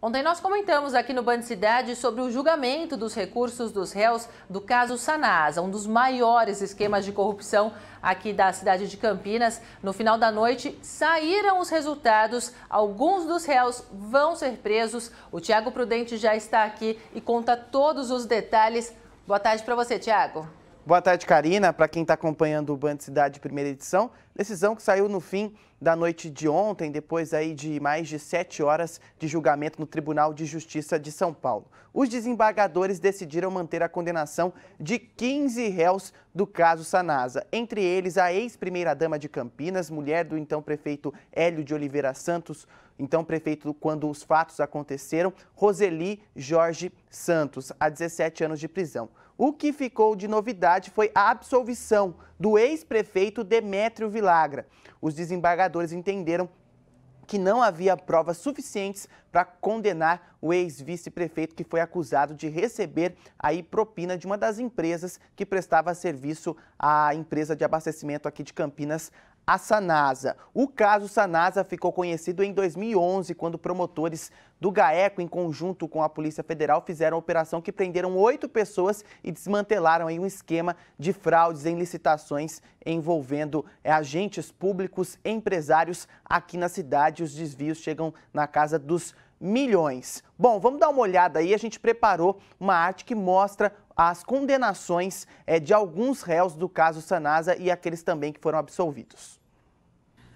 Ontem nós comentamos aqui no Band Cidade sobre o julgamento dos recursos dos réus do caso Sanasa, um dos maiores esquemas de corrupção aqui da cidade de Campinas. No final da noite saíram os resultados, alguns dos réus vão ser presos. O Tiago Prudente já está aqui e conta todos os detalhes. Boa tarde para você, Tiago. Boa tarde, Karina. Para quem está acompanhando o Band Cidade Primeira Edição, Decisão que saiu no fim da noite de ontem, depois aí de mais de sete horas de julgamento no Tribunal de Justiça de São Paulo. Os desembargadores decidiram manter a condenação de 15 réus do caso Sanasa, entre eles a ex-primeira-dama de Campinas, mulher do então prefeito Hélio de Oliveira Santos, então prefeito quando os fatos aconteceram, Roseli Jorge Santos, a 17 anos de prisão. O que ficou de novidade foi a absolvição do ex-prefeito Demétrio Vilar flagra. Os desembargadores entenderam que não havia provas suficientes para condenar o ex-vice-prefeito que foi acusado de receber aí propina de uma das empresas que prestava serviço à empresa de abastecimento aqui de Campinas, a Sanasa. O caso Sanasa ficou conhecido em 2011, quando promotores do GAECO, em conjunto com a Polícia Federal, fizeram operação que prenderam oito pessoas e desmantelaram aí um esquema de fraudes em licitações envolvendo é, agentes públicos, empresários aqui na cidade. Os desvios chegam na casa dos milhões. Bom, vamos dar uma olhada aí, a gente preparou uma arte que mostra as condenações é, de alguns réus do caso Sanasa e aqueles também que foram absolvidos.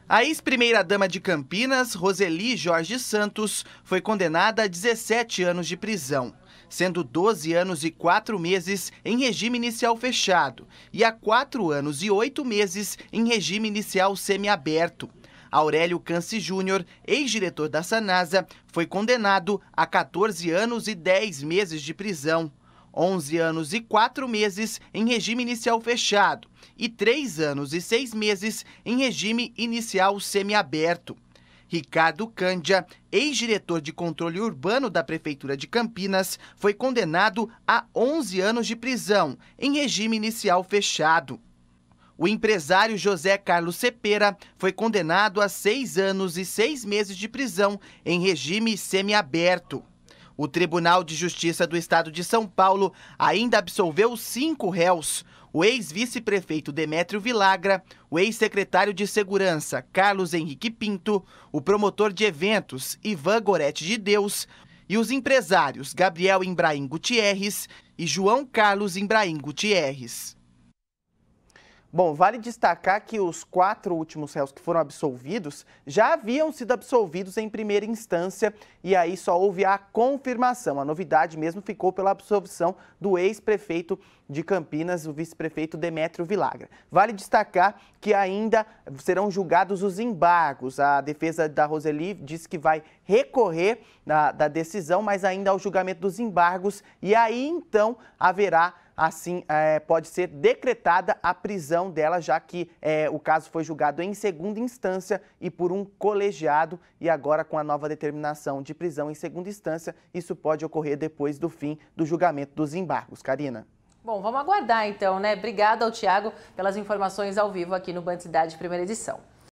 A ex-primeira-dama de Campinas, Roseli Jorge Santos, foi condenada a 17 anos de prisão, sendo 12 anos e 4 meses em regime inicial fechado e a 4 anos e 8 meses em regime inicial semiaberto. Aurélio Cance Júnior, ex-diretor da Sanasa, foi condenado a 14 anos e 10 meses de prisão. 11 anos e 4 meses em regime inicial fechado e 3 anos e 6 meses em regime inicial semiaberto. Ricardo Cândia, ex-diretor de controle urbano da Prefeitura de Campinas, foi condenado a 11 anos de prisão em regime inicial fechado. O empresário José Carlos Cepera foi condenado a seis anos e seis meses de prisão em regime semiaberto. O Tribunal de Justiça do Estado de São Paulo ainda absolveu cinco réus: o ex-vice-prefeito Demétrio Vilagra, o ex-secretário de Segurança Carlos Henrique Pinto, o promotor de eventos Ivan Gorete de Deus e os empresários Gabriel Embraim Gutierrez e João Carlos Embraim Gutierrez. Bom, vale destacar que os quatro últimos réus que foram absolvidos já haviam sido absolvidos em primeira instância e aí só houve a confirmação. A novidade mesmo ficou pela absolvição do ex-prefeito de Campinas, o vice-prefeito Demétrio Vilagra. Vale destacar que ainda serão julgados os embargos. A defesa da Roseli disse que vai recorrer da, da decisão, mas ainda ao julgamento dos embargos e aí então haverá assim é, pode ser decretada a prisão dela, já que é, o caso foi julgado em segunda instância e por um colegiado. E agora, com a nova determinação de prisão em segunda instância, isso pode ocorrer depois do fim do julgamento dos embargos. Karina. Bom, vamos aguardar então, né? Obrigada ao Tiago pelas informações ao vivo aqui no Band Cidade Primeira Edição.